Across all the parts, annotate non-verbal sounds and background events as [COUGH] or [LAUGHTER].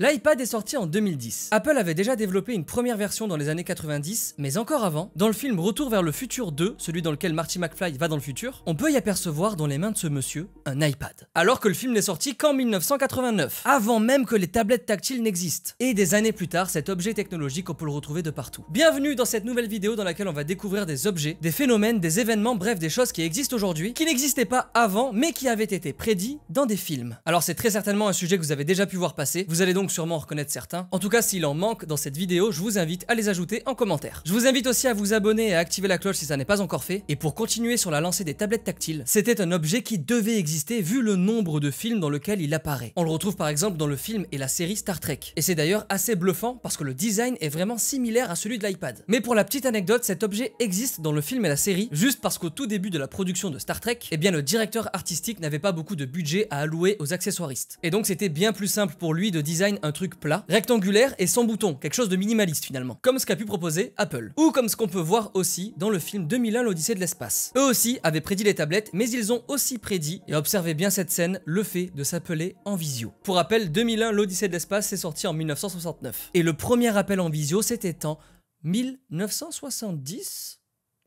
L'iPad est sorti en 2010. Apple avait déjà développé une première version dans les années 90, mais encore avant, dans le film Retour vers le futur 2, celui dans lequel Marty McFly va dans le futur, on peut y apercevoir dans les mains de ce monsieur un iPad. Alors que le film n'est sorti qu'en 1989, avant même que les tablettes tactiles n'existent. Et des années plus tard, cet objet technologique on peut le retrouver de partout. Bienvenue dans cette nouvelle vidéo dans laquelle on va découvrir des objets, des phénomènes, des événements, bref des choses qui existent aujourd'hui, qui n'existaient pas avant, mais qui avaient été prédits dans des films. Alors c'est très certainement un sujet que vous avez déjà pu voir passer, vous allez donc sûrement reconnaître certains. En tout cas, s'il en manque dans cette vidéo, je vous invite à les ajouter en commentaire. Je vous invite aussi à vous abonner et à activer la cloche si ça n'est pas encore fait. Et pour continuer sur la lancée des tablettes tactiles, c'était un objet qui devait exister vu le nombre de films dans lequel il apparaît. On le retrouve par exemple dans le film et la série Star Trek. Et c'est d'ailleurs assez bluffant parce que le design est vraiment similaire à celui de l'iPad. Mais pour la petite anecdote, cet objet existe dans le film et la série juste parce qu'au tout début de la production de Star Trek, eh bien le directeur artistique n'avait pas beaucoup de budget à allouer aux accessoiristes. Et donc c'était bien plus simple pour lui de design un truc plat, rectangulaire et sans bouton, quelque chose de minimaliste finalement, comme ce qu'a pu proposer Apple. Ou comme ce qu'on peut voir aussi dans le film 2001 l'Odyssée de l'espace. Eux aussi avaient prédit les tablettes, mais ils ont aussi prédit, et observez bien cette scène, le fait de s'appeler en visio. Pour rappel, 2001 l'Odyssée de l'espace s'est sorti en 1969. Et le premier appel en visio, c'était en 1970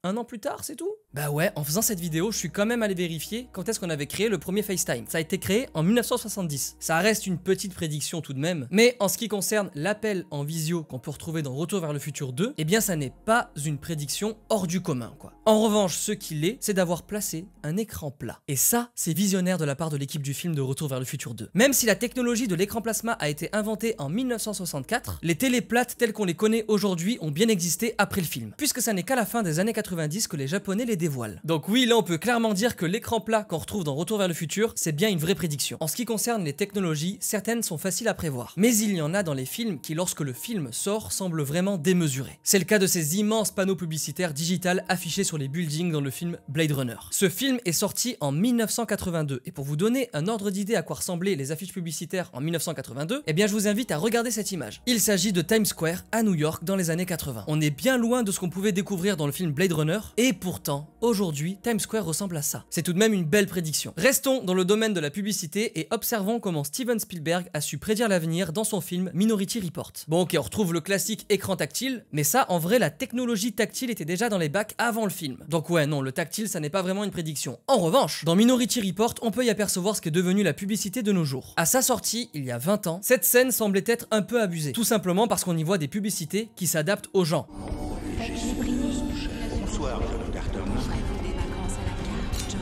un an plus tard, c'est tout Bah ouais, en faisant cette vidéo, je suis quand même allé vérifier quand est-ce qu'on avait créé le premier FaceTime. Ça a été créé en 1970. Ça reste une petite prédiction tout de même, mais en ce qui concerne l'appel en visio qu'on peut retrouver dans Retour vers le futur 2, eh bien ça n'est pas une prédiction hors du commun quoi. En revanche, ce qu'il est, c'est d'avoir placé un écran plat. Et ça, c'est visionnaire de la part de l'équipe du film de Retour vers le futur 2. Même si la technologie de l'écran plasma a été inventée en 1964, les téléplates telles qu'on les connaît aujourd'hui ont bien existé après le film, puisque ça n'est qu'à la fin des années 80 que les Japonais les dévoilent. Donc oui, là on peut clairement dire que l'écran plat qu'on retrouve dans Retour vers le futur, c'est bien une vraie prédiction. En ce qui concerne les technologies, certaines sont faciles à prévoir. Mais il y en a dans les films qui, lorsque le film sort, semblent vraiment démesurés. C'est le cas de ces immenses panneaux publicitaires digitales affichés sur les buildings dans le film Blade Runner. Ce film est sorti en 1982, et pour vous donner un ordre d'idée à quoi ressemblaient les affiches publicitaires en 1982, eh bien je vous invite à regarder cette image. Il s'agit de Times Square à New York dans les années 80. On est bien loin de ce qu'on pouvait découvrir dans le film Blade runner et pourtant, aujourd'hui, Times Square ressemble à ça. C'est tout de même une belle prédiction. Restons dans le domaine de la publicité et observons comment Steven Spielberg a su prédire l'avenir dans son film Minority Report. Bon ok, on retrouve le classique écran tactile, mais ça, en vrai, la technologie tactile était déjà dans les bacs avant le film. Donc ouais, non, le tactile, ça n'est pas vraiment une prédiction. En revanche, dans Minority Report, on peut y apercevoir ce qu'est devenu la publicité de nos jours. À sa sortie, il y a 20 ans, cette scène semblait être un peu abusée, tout simplement parce qu'on y voit des publicités qui s'adaptent aux gens. Bonsoir, John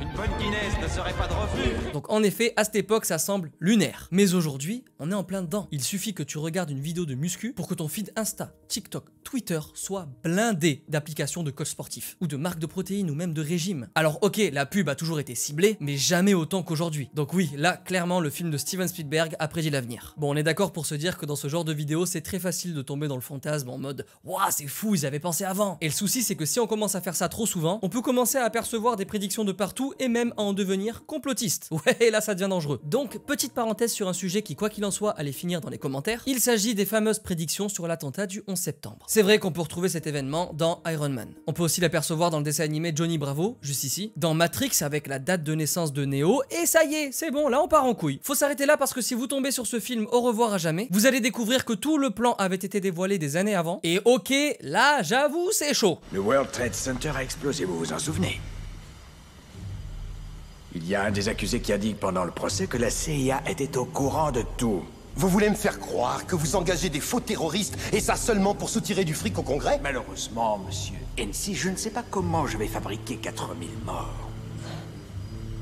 Une bonne ne serait pas de Donc en effet, à cette époque, ça semble lunaire. Mais aujourd'hui, on est en plein dedans. Il suffit que tu regardes une vidéo de muscu pour que ton feed Insta, TikTok, Twitter soit blindé d'applications de coach sportif, ou de marques de protéines, ou même de régime. Alors ok, la pub a toujours été ciblée, mais jamais autant qu'aujourd'hui. Donc oui, là, clairement, le film de Steven Spielberg a prédit l'avenir. Bon, on est d'accord pour se dire que dans ce genre de vidéo, c'est très facile de tomber dans le fantasme en mode « Waouh, c'est fou, ils avaient pensé avant !» Et le souci, c'est que si on commence à faire ça trop souvent, on peut commencer à apercevoir des prédictions de partout et même à en devenir complotiste. [LAUGHS] Ouais, là, ça devient dangereux. Donc, petite parenthèse sur un sujet qui, quoi qu'il en soit, allait finir dans les commentaires. Il s'agit des fameuses prédictions sur l'attentat du 11 septembre. C'est vrai qu'on peut retrouver cet événement dans Iron Man. On peut aussi l'apercevoir dans le dessin animé Johnny Bravo, juste ici, dans Matrix avec la date de naissance de Neo, et ça y est, c'est bon, là on part en couille. Faut s'arrêter là parce que si vous tombez sur ce film au revoir à jamais, vous allez découvrir que tout le plan avait été dévoilé des années avant, et ok, là j'avoue c'est chaud. Le World Trade Center a explosé, vous vous en souvenez Il y a un des accusés qui a dit pendant le procès que la CIA était au courant de tout. Vous voulez me faire croire que vous engagez des faux terroristes, et ça seulement pour soutirer du fric au Congrès Malheureusement, monsieur si je ne sais pas comment je vais fabriquer 4000 morts.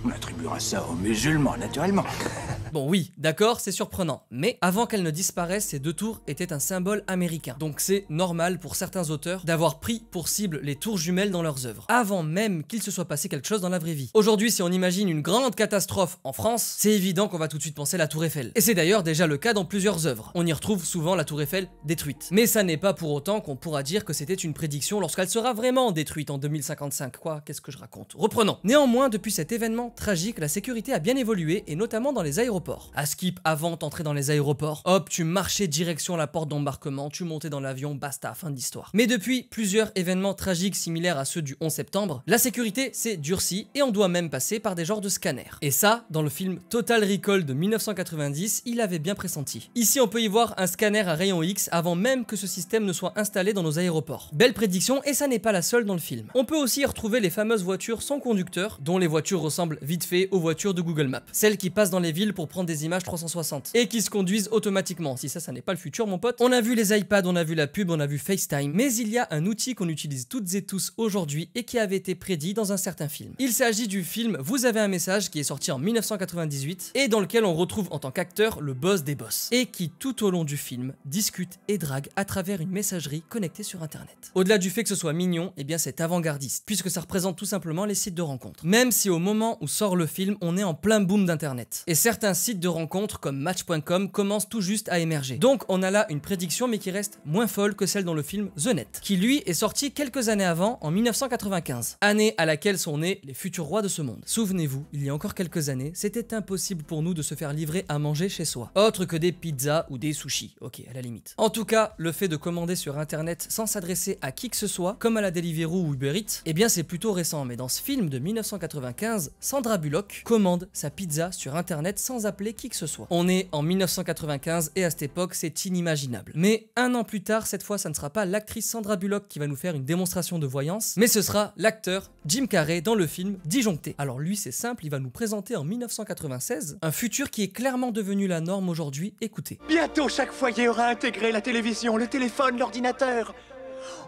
On attribuera ça aux musulmans, naturellement. [LAUGHS] Bon oui, d'accord, c'est surprenant, mais avant qu'elle ne disparaisse, ces deux tours étaient un symbole américain. Donc c'est normal pour certains auteurs d'avoir pris pour cible les tours jumelles dans leurs œuvres, avant même qu'il se soit passé quelque chose dans la vraie vie. Aujourd'hui, si on imagine une grande catastrophe en France, c'est évident qu'on va tout de suite penser à la tour Eiffel. Et c'est d'ailleurs déjà le cas dans plusieurs œuvres. On y retrouve souvent la tour Eiffel détruite. Mais ça n'est pas pour autant qu'on pourra dire que c'était une prédiction lorsqu'elle sera vraiment détruite en 2055. Quoi Qu'est-ce que je raconte Reprenons. Néanmoins, depuis cet événement, tragique, la sécurité a bien évolué et notamment dans les aéroports. À Skip, avant d'entrer dans les aéroports, hop, tu marchais direction la porte d'embarquement, tu montais dans l'avion, basta, fin d'histoire. Mais depuis plusieurs événements tragiques similaires à ceux du 11 septembre, la sécurité s'est durcie et on doit même passer par des genres de scanners. Et ça, dans le film Total Recall de 1990, il avait bien pressenti. Ici, on peut y voir un scanner à rayon X avant même que ce système ne soit installé dans nos aéroports. Belle prédiction et ça n'est pas la seule dans le film. On peut aussi y retrouver les fameuses voitures sans conducteur, dont les voitures ressemblent vite fait aux voitures de Google Maps. Celles qui passent dans les villes pour prendre des images 360 et qui se conduisent automatiquement. Si ça, ça n'est pas le futur, mon pote. On a vu les iPads, on a vu la pub, on a vu FaceTime, mais il y a un outil qu'on utilise toutes et tous aujourd'hui et qui avait été prédit dans un certain film. Il s'agit du film Vous avez un message qui est sorti en 1998 et dans lequel on retrouve en tant qu'acteur le boss des boss et qui tout au long du film discute et drague à travers une messagerie connectée sur internet. Au-delà du fait que ce soit mignon, eh bien c'est avant-gardiste puisque ça représente tout simplement les sites de rencontres. Même si au moment où sort le film, on est en plein boom d'internet. Et certains sites de rencontres comme Match.com commencent tout juste à émerger. Donc on a là une prédiction mais qui reste moins folle que celle dans le film The Net, qui lui est sorti quelques années avant, en 1995, année à laquelle sont nés les futurs rois de ce monde. Souvenez-vous, il y a encore quelques années, c'était impossible pour nous de se faire livrer à manger chez soi. Autre que des pizzas ou des sushis, ok, à la limite. En tout cas, le fait de commander sur internet sans s'adresser à qui que ce soit, comme à la Deliveroo ou Uber Eats, eh bien c'est plutôt récent, mais dans ce film de 1995, sans Sandra Bullock commande sa pizza sur internet sans appeler qui que ce soit. On est en 1995 et à cette époque, c'est inimaginable. Mais un an plus tard, cette fois, ça ne sera pas l'actrice Sandra Bullock qui va nous faire une démonstration de voyance, mais ce sera l'acteur Jim Carrey dans le film Dijoncté. Alors lui, c'est simple, il va nous présenter en 1996 un futur qui est clairement devenu la norme aujourd'hui. Écoutez. Bientôt, chaque foyer aura intégré la télévision, le téléphone, l'ordinateur.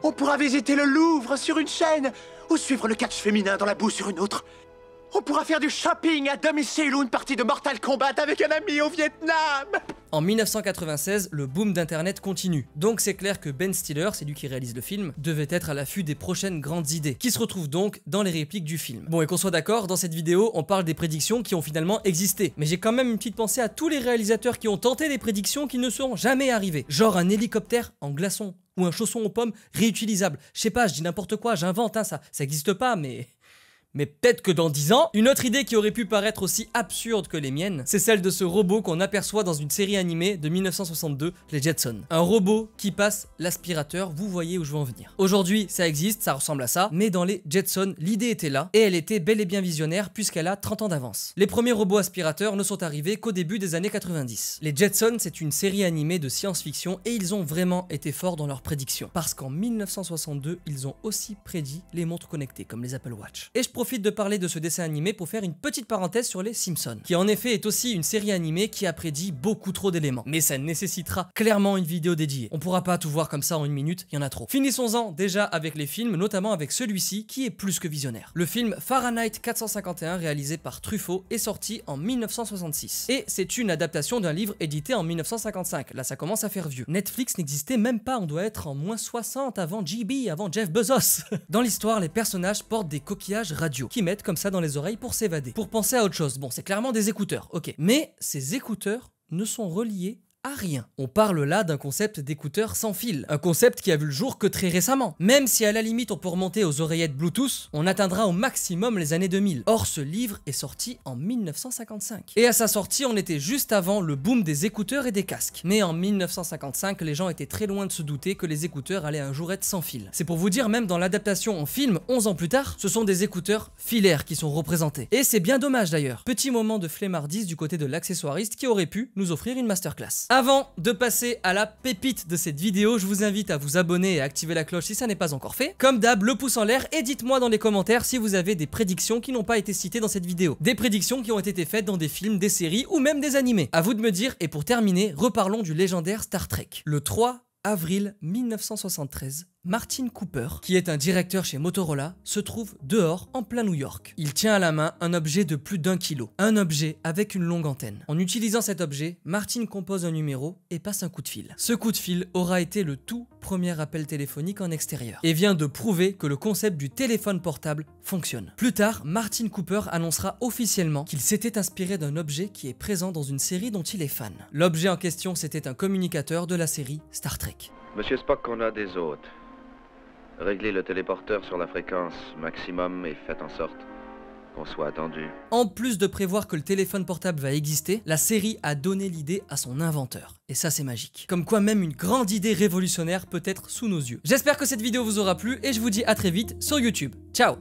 On pourra visiter le Louvre sur une chaîne ou suivre le catch féminin dans la boue sur une autre. On pourra faire du shopping à domicile ou une partie de Mortal Kombat avec un ami au Vietnam en 1996, le boom d'internet continue. Donc c'est clair que Ben Stiller, c'est lui qui réalise le film, devait être à l'affût des prochaines grandes idées, qui se retrouvent donc dans les répliques du film. Bon et qu'on soit d'accord, dans cette vidéo, on parle des prédictions qui ont finalement existé. Mais j'ai quand même une petite pensée à tous les réalisateurs qui ont tenté des prédictions qui ne seront jamais arrivées. Genre un hélicoptère en glaçon, ou un chausson aux pommes réutilisable. Je sais pas, je dis n'importe quoi, j'invente hein, ça. Ça existe pas, mais mais peut-être que dans 10 ans, une autre idée qui aurait pu paraître aussi absurde que les miennes, c'est celle de ce robot qu'on aperçoit dans une série animée de 1962, Les Jetsons. Un robot qui passe l'aspirateur, vous voyez où je veux en venir. Aujourd'hui, ça existe, ça ressemble à ça, mais dans les Jetsons, l'idée était là, et elle était bel et bien visionnaire puisqu'elle a 30 ans d'avance. Les premiers robots aspirateurs ne sont arrivés qu'au début des années 90. Les Jetsons, c'est une série animée de science-fiction et ils ont vraiment été forts dans leurs prédictions. Parce qu'en 1962, ils ont aussi prédit les montres connectées, comme les Apple Watch profite de parler de ce dessin animé pour faire une petite parenthèse sur les Simpsons, qui en effet est aussi une série animée qui a prédit beaucoup trop d'éléments. Mais ça nécessitera clairement une vidéo dédiée. On pourra pas tout voir comme ça en une minute, il y en a trop. Finissons-en déjà avec les films, notamment avec celui-ci qui est plus que visionnaire. Le film Fahrenheit 451 réalisé par Truffaut est sorti en 1966. Et c'est une adaptation d'un livre édité en 1955. Là ça commence à faire vieux. Netflix n'existait même pas, on doit être en moins 60 avant GB, avant Jeff Bezos. [LAUGHS] Dans l'histoire, les personnages portent des coquillages radioactifs qui mettent comme ça dans les oreilles pour s'évader, pour penser à autre chose. Bon, c'est clairement des écouteurs, ok. Mais ces écouteurs ne sont reliés à rien. On parle là d'un concept d'écouteurs sans fil, un concept qui a vu le jour que très récemment. Même si à la limite on peut remonter aux oreillettes Bluetooth, on atteindra au maximum les années 2000. Or ce livre est sorti en 1955. Et à sa sortie, on était juste avant le boom des écouteurs et des casques. Mais en 1955, les gens étaient très loin de se douter que les écouteurs allaient un jour être sans fil. C'est pour vous dire, même dans l'adaptation en film 11 ans plus tard, ce sont des écouteurs filaires qui sont représentés. Et c'est bien dommage d'ailleurs. Petit moment de flemmardise du côté de l'accessoiriste qui aurait pu nous offrir une masterclass. Avant de passer à la pépite de cette vidéo, je vous invite à vous abonner et à activer la cloche si ça n'est pas encore fait. Comme d'hab, le pouce en l'air et dites-moi dans les commentaires si vous avez des prédictions qui n'ont pas été citées dans cette vidéo. Des prédictions qui ont été faites dans des films, des séries ou même des animés. À vous de me dire, et pour terminer, reparlons du légendaire Star Trek. Le 3 avril 1973 Martin Cooper, qui est un directeur chez Motorola, se trouve dehors en plein New York. Il tient à la main un objet de plus d'un kilo, un objet avec une longue antenne. En utilisant cet objet, Martin compose un numéro et passe un coup de fil. Ce coup de fil aura été le tout premier appel téléphonique en extérieur et vient de prouver que le concept du téléphone portable fonctionne. Plus tard, Martin Cooper annoncera officiellement qu'il s'était inspiré d'un objet qui est présent dans une série dont il est fan. L'objet en question, c'était un communicateur de la série Star Trek. Monsieur Spock, on a des autres. Réglez le téléporteur sur la fréquence maximum et faites en sorte qu'on soit attendu. En plus de prévoir que le téléphone portable va exister, la série a donné l'idée à son inventeur. Et ça, c'est magique. Comme quoi, même une grande idée révolutionnaire peut être sous nos yeux. J'espère que cette vidéo vous aura plu et je vous dis à très vite sur YouTube. Ciao